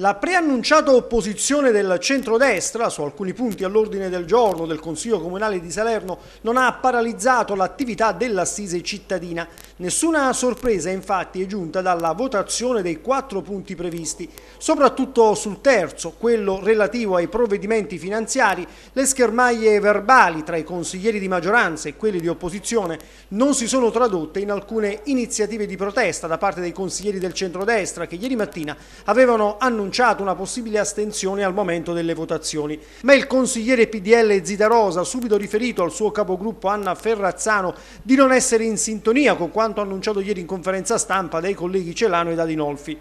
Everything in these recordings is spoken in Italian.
La preannunciata opposizione del centrodestra su alcuni punti all'ordine del giorno del Consiglio Comunale di Salerno non ha paralizzato l'attività dell'assise cittadina. Nessuna sorpresa infatti è giunta dalla votazione dei quattro punti previsti. Soprattutto sul terzo, quello relativo ai provvedimenti finanziari, le schermaglie verbali tra i consiglieri di maggioranza e quelli di opposizione non si sono tradotte in alcune iniziative di protesta da parte dei consiglieri del centrodestra che ieri mattina avevano annunciato annunciato una possibile astensione al momento delle votazioni. Ma il consigliere PDL Zidarosa ha subito riferito al suo capogruppo Anna Ferrazzano di non essere in sintonia con quanto annunciato ieri in conferenza stampa dai colleghi Celano ed Adinolfi.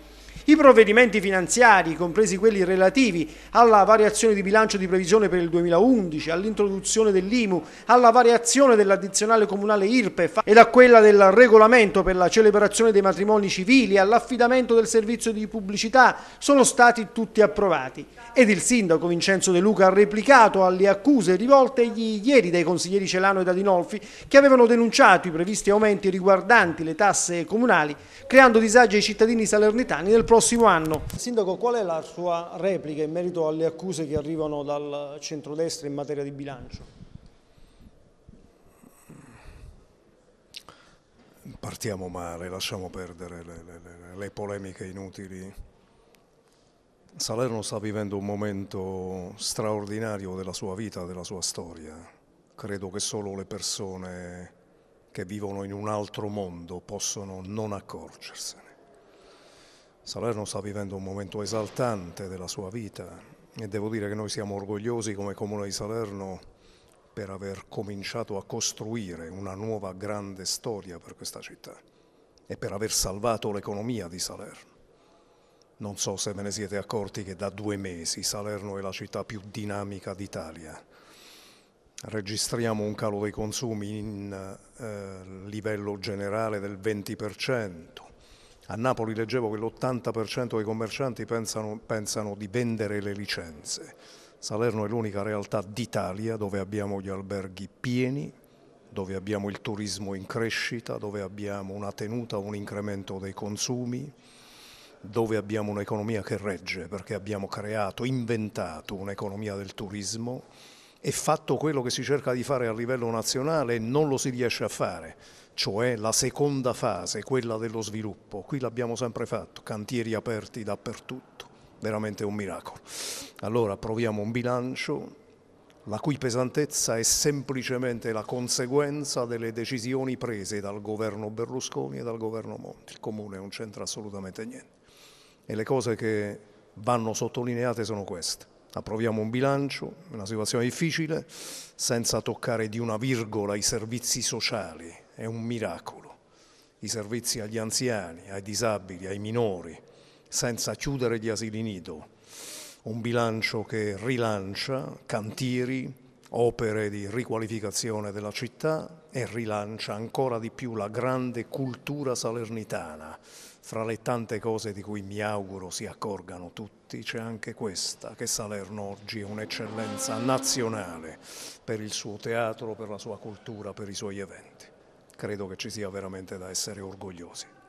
I provvedimenti finanziari, compresi quelli relativi alla variazione di bilancio di previsione per il 2011, all'introduzione dell'IMU, alla variazione dell'addizionale comunale IRPEF ed a quella del regolamento per la celebrazione dei matrimoni civili, all'affidamento del servizio di pubblicità, sono stati tutti approvati. Ed il sindaco Vincenzo De Luca ha replicato alle accuse rivolte ieri dai consiglieri Celano ed Adinolfi che avevano denunciato i previsti aumenti riguardanti le tasse comunali, creando disagi ai cittadini salernitani nel prossimo prossimo anno. Sindaco, qual è la sua replica in merito alle accuse che arrivano dal centrodestra in materia di bilancio? Partiamo male, lasciamo perdere le, le, le, le polemiche inutili. Salerno sta vivendo un momento straordinario della sua vita, della sua storia. Credo che solo le persone che vivono in un altro mondo possono non accorgersene. Salerno sta vivendo un momento esaltante della sua vita e devo dire che noi siamo orgogliosi come Comune di Salerno per aver cominciato a costruire una nuova grande storia per questa città e per aver salvato l'economia di Salerno. Non so se ve ne siete accorti che da due mesi Salerno è la città più dinamica d'Italia. Registriamo un calo dei consumi in eh, livello generale del 20%, a Napoli leggevo che l'80% dei commercianti pensano, pensano di vendere le licenze. Salerno è l'unica realtà d'Italia dove abbiamo gli alberghi pieni, dove abbiamo il turismo in crescita, dove abbiamo una tenuta, un incremento dei consumi, dove abbiamo un'economia che regge, perché abbiamo creato, inventato un'economia del turismo e fatto quello che si cerca di fare a livello nazionale e non lo si riesce a fare cioè la seconda fase, quella dello sviluppo. Qui l'abbiamo sempre fatto, cantieri aperti dappertutto, veramente un miracolo. Allora approviamo un bilancio la cui pesantezza è semplicemente la conseguenza delle decisioni prese dal governo Berlusconi e dal governo Monti. Il comune non c'entra assolutamente niente. E le cose che vanno sottolineate sono queste. Approviamo un bilancio, una situazione difficile, senza toccare di una virgola i servizi sociali, è un miracolo. I servizi agli anziani, ai disabili, ai minori, senza chiudere gli asili nido. Un bilancio che rilancia cantieri, opere di riqualificazione della città e rilancia ancora di più la grande cultura salernitana. Fra le tante cose di cui mi auguro si accorgano tutti c'è anche questa, che Salerno oggi è un'eccellenza nazionale per il suo teatro, per la sua cultura, per i suoi eventi credo che ci sia veramente da essere orgogliosi.